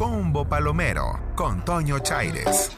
Combo Palomero con Toño Chaires.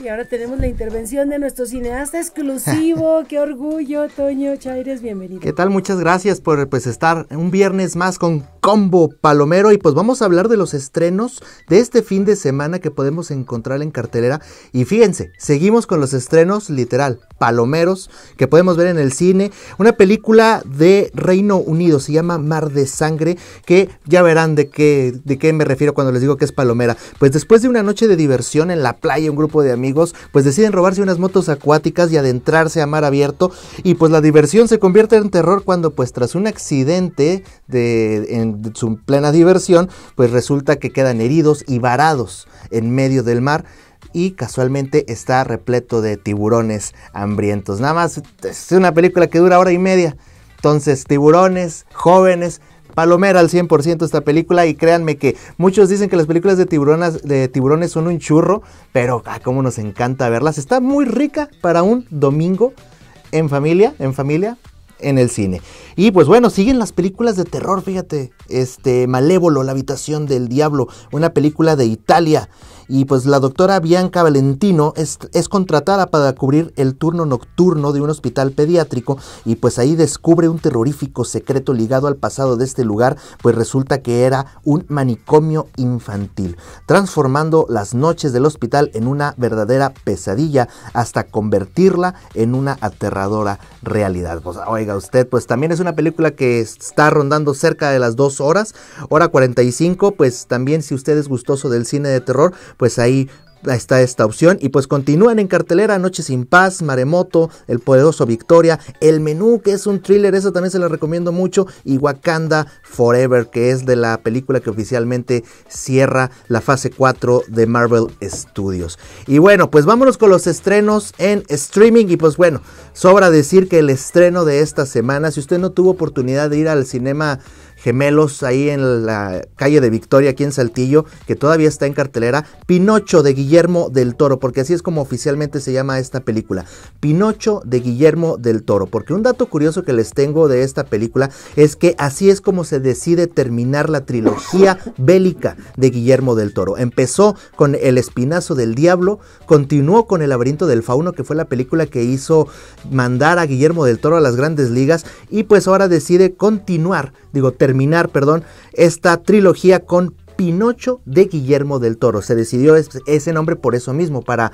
Y ahora tenemos la intervención de nuestro cineasta exclusivo. Qué orgullo, Toño Chaires, bienvenido. ¿Qué tal? Muchas gracias por pues, estar un viernes más con Combo Palomero. Y pues vamos a hablar de los estrenos de este fin de semana que podemos encontrar en cartelera. Y fíjense, seguimos con los estrenos literal, Palomeros que podemos ver en el cine. Una película de Reino Unido, se llama Mar de Sangre, que ya verán de qué, de qué me refiero cuando les digo que es palomera. Pues después de una noche de diversión en la playa, un grupo de amigos, pues deciden robarse unas motos acuáticas y adentrarse a mar abierto. Y pues la diversión se convierte en terror cuando pues tras un accidente de, en su plena diversión, pues resulta que quedan heridos y varados en medio del mar y casualmente está repleto de tiburones hambrientos. Nada más es una película que dura hora y media. Entonces, tiburones, jóvenes, palomera al 100% esta película y créanme que muchos dicen que las películas de tiburones, de tiburones son un churro, pero ah, como nos encanta verlas. Está muy rica para un domingo en familia, en familia en el cine. Y pues bueno, siguen las películas de terror, fíjate, este Malévolo, La habitación del diablo, una película de Italia. Y pues la doctora Bianca Valentino es, contratada para cubrir el turno nocturno de un hospital pediátrico y pues ahí descubre un terrorífico secreto ligado al pasado de este lugar, pues resulta que era un manicomio infantil, transformando las noches del hospital en una verdadera pesadilla hasta convertirla en una aterradora realidad. Pues, oiga usted, pues también es una película que está rondando cerca de las dos horas, hora 45, pues también si usted es gustoso del cine de terror, pues ahí está esta opción y pues continúan en cartelera Noche sin paz, Maremoto, El poderoso Victoria, El menú que es un thriller, eso también se lo recomiendo mucho y Wakanda Forever que es de la película que oficialmente cierra la fase 4 de Marvel Studios. Y bueno, pues vámonos con los estrenos en streaming y pues bueno, sobra decir que el estreno de esta semana, si usted no tuvo oportunidad de ir al cinema gemelos ahí en la calle de Victoria, aquí en Saltillo, que todavía está en cartelera, Pinocho de Guillermo del Toro, porque así es como oficialmente se llama esta película, Pinocho de Guillermo del Toro, porque un dato curioso que les tengo de esta película es que así es como se decide terminar la trilogía bélica de Guillermo del Toro. Empezó con El Espinazo del Diablo, continuó con El Laberinto del Fauno, que fue la película que hizo mandar a Guillermo del Toro a las grandes ligas, y pues ahora decide continuar, digo, terminar terminar, perdón, esta trilogía con Pinocho de Guillermo del Toro. Se decidió ese nombre por eso mismo, para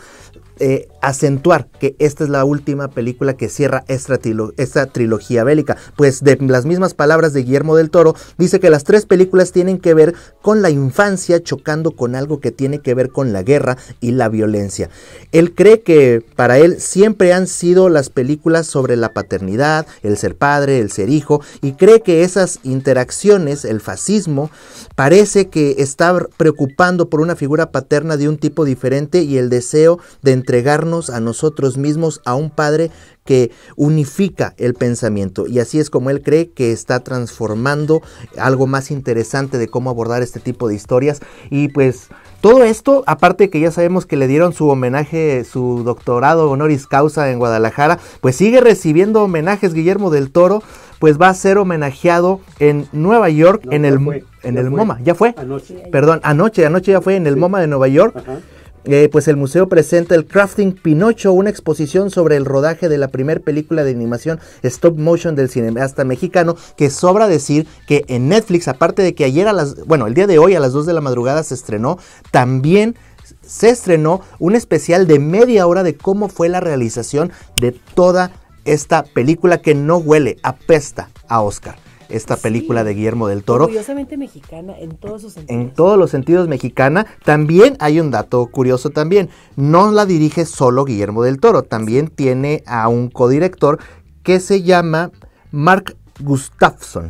eh, acentuar que esta es la última película que cierra esta, esta trilogía bélica, pues de las mismas palabras de Guillermo del Toro, dice que las tres películas tienen que ver con la infancia chocando con algo que tiene que ver con la guerra y la violencia. Él cree que para él siempre han sido las películas sobre la paternidad, el ser padre, el ser hijo, y cree que esas interacciones, el fascismo, parece que está preocupando por una figura paterna de un tipo diferente y el deseo de entregarnos a nosotros mismos a un Padre que unifica el pensamiento. Y así es como él cree que está transformando algo más interesante de cómo abordar este tipo de historias. Y pues todo esto, aparte que ya sabemos que le dieron su homenaje, su doctorado honoris causa en Guadalajara, pues sigue recibiendo homenajes Guillermo del Toro, pues va a ser homenajeado en Nueva York, en el, en el MoMA, ya fue, anoche. perdón, anoche, anoche ya fue en el MoMA de Nueva York. Ajá eh, pues el museo presenta el Crafting Pinocho, una exposición sobre el rodaje de la primera película de animación stop motion del cineasta mexicano, que sobra decir que en Netflix, aparte de que ayer a las, bueno, el día de hoy a las 2 de la madrugada se estrenó, también se estrenó un especial de media hora de cómo fue la realización de toda esta película que no huele, apesta a Oscar esta película de Guillermo del Toro. Curiosamente mexicana, en todos sus sentidos. En todos los sentidos mexicana. También hay un dato curioso también. No la dirige solo Guillermo del Toro, también tiene a un codirector que se llama Mark Gustafson.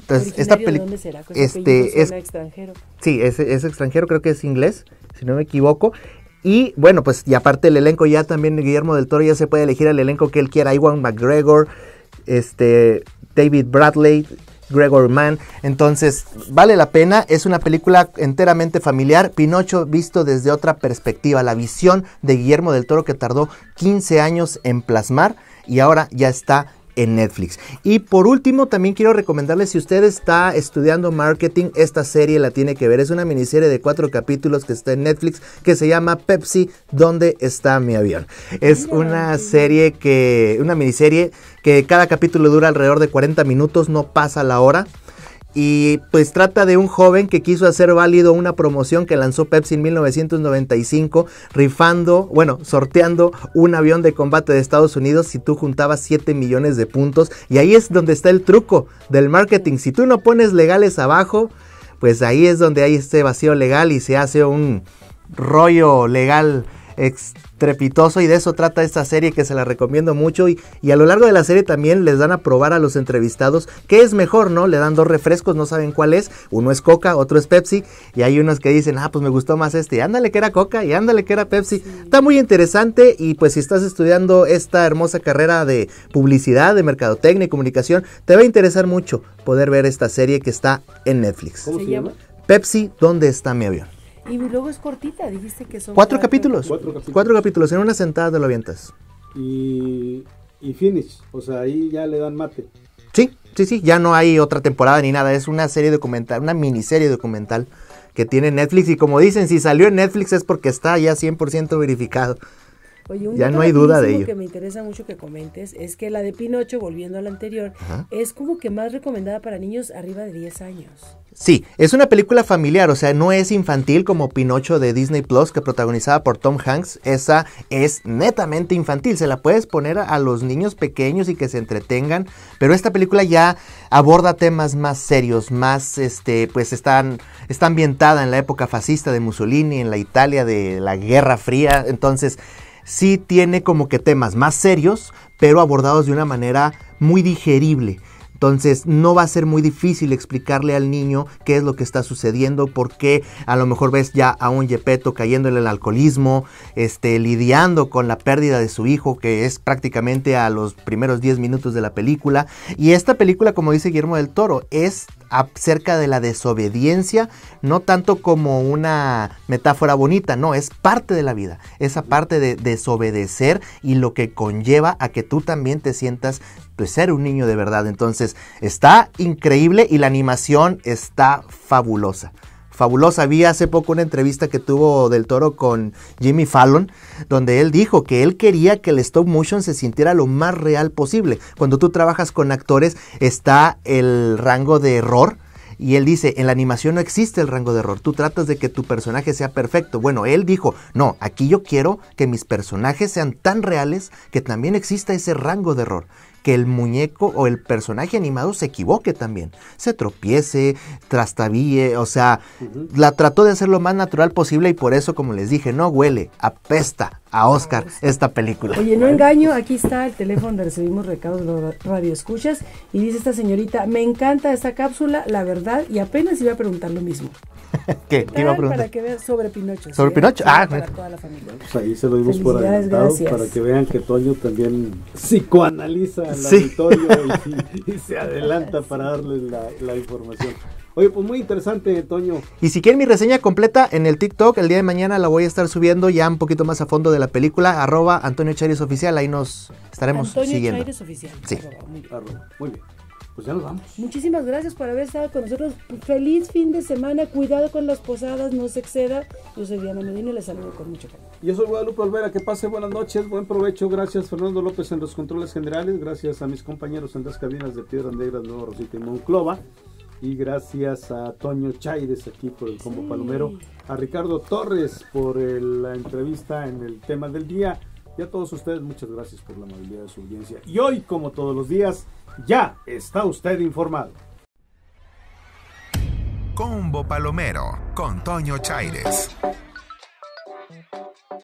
Entonces, esta película. Este, es, extranjero. Sí, es, extranjero, creo que es inglés, si no me equivoco. Y bueno, pues y aparte el elenco ya también Guillermo del Toro ya se puede elegir al elenco que él quiera, Iwan McGregor, este David Bradley, Gregor Mann. Entonces, vale la pena. Es una película enteramente familiar. Pinocho visto desde otra perspectiva. La visión de Guillermo del Toro que tardó 15 años en plasmar y ahora ya está en Netflix. Y por último, también quiero recomendarles si usted está estudiando marketing, esta serie la tiene que ver. Es una miniserie de cuatro capítulos que está en Netflix que se llama Pepsi, ¿dónde está mi avión? Es una serie que, una miniserie que cada capítulo dura alrededor de 40 minutos, no pasa la hora. Y pues trata de un joven que quiso hacer válido una promoción que lanzó Pepsi en 1995, rifando, bueno, sorteando un avión de combate de Estados Unidos si tú juntabas 7 millones de puntos. Y ahí es donde está el truco del marketing. Si tú no pones legales abajo, pues ahí es donde hay este vacío legal y se hace un rollo legal estrepitoso y de eso trata esta serie que se la recomiendo mucho y, a lo largo de la serie también les dan a probar a los entrevistados qué es mejor, ¿no? Le dan dos refrescos, no saben cuál es, uno es Coca, otro es Pepsi y hay unos que dicen, ah, pues me gustó más este, y ándale que era Coca y ándale que era Pepsi. Está muy interesante y pues si estás estudiando esta hermosa carrera de publicidad, de mercadotecnia y comunicación, te va a interesar mucho poder ver esta serie que está en Netflix. ¿Cómo se llama? Pepsi, ¿dónde está mi avión? Y luego es cortita, dijiste que son. Cuatro, capítulos. Cuatro capítulos. Cuatro capítulos. En una sentada te lo avientas. Y, y finish. O sea, ahí ya le dan mate. Sí, sí, sí. Ya no hay otra temporada ni nada. Es una serie documental, una miniserie documental que tiene Netflix. Y como dicen, si salió en Netflix es porque está ya 100% verificado. Oye, un ya no hay duda de ello. que me interesa mucho que comentes es que la de Pinocho, volviendo a la anterior, es como que más recomendada para niños arriba de 10 años. Sí, es una película familiar, o sea, no es infantil como Pinocho de Disney Plus, que protagonizada por Tom Hanks. Esa es netamente infantil, se la puedes poner a, los niños pequeños y que se entretengan, pero esta película ya aborda temas más serios, más, este, pues están, está ambientada en la época fascista de Mussolini, en la Italia de la Guerra Fría, entonces sí tiene como que temas más serios, pero abordados de una manera muy digerible. Entonces no va a ser muy difícil explicarle al niño qué es lo que está sucediendo, por qué a lo mejor ves ya a un Yepeto cayéndole en el alcoholismo, este, lidiando con la pérdida de su hijo, que es prácticamente a los primeros 10 minutos de la película. Y esta película, como dice Guillermo del Toro, es acerca de la desobediencia, no tanto como una metáfora bonita, no, es parte de la vida, esa parte de desobedecer y lo que conlleva a que tú también te sientas pues, ser un niño de verdad. Entonces, está increíble y la animación está fabulosa fabulosa. Vi hace poco una entrevista que tuvo del toro con Jimmy Fallon, donde él dijo que él quería que el stop motion se sintiera lo más real posible. Cuando tú trabajas con actores está el rango de error. Y él dice, en la animación no existe el rango de error, tú tratas de que tu personaje sea perfecto. Bueno, él dijo, no, aquí yo quiero que mis personajes sean tan reales que también exista ese rango de error que el muñeco o el personaje animado se equivoque también, se tropiece, trastabille, o sea, la trató de hacer lo más natural posible y por eso, como les dije, no huele, apesta, a Oscar esta película. Oye, no engaño, aquí está el teléfono donde recibimos recados de radio escuchas y dice esta señorita, me encanta esta cápsula, la verdad, y apenas iba a preguntar lo mismo. ¿Qué? ¿Qué iba a preguntar? Para que vean sobre Pinocho. ¿Sobre Pinocho? Ah, para toda la familia. Pues ahí se lo dimos por adelantado para que vean que Toño también psicoanaliza el auditorio y, se adelanta para darles la, la información. Oye, pues muy interesante, Toño. Y si quieren mi reseña completa en el TikTok, el día de mañana la voy a estar subiendo ya un poquito más a fondo de la película, arroba Antonio Oficial, ahí nos estaremos siguiendo. Antonio Chaires Oficial. Sí. muy, bien. Pues ya nos vamos. Muchísimas gracias por haber estado con nosotros. Feliz fin de semana. Cuidado con las posadas, no se exceda. Yo soy Diana Medina y les saludo con mucho cariño. Yo soy Guadalupe Olvera. Que pase buenas noches, buen provecho. Gracias Fernando López en los controles generales. Gracias a mis compañeros en las cabinas de Piedra Negra, Nuevo Rosita y Monclova. Y gracias a Toño Chaires aquí por el combo palomero, a Ricardo Torres por la entrevista en el tema del día. Y a todos ustedes, muchas gracias por la amabilidad de su audiencia. Y hoy, como todos los días, ya está usted informado. Combo Palomero con Toño Chaires.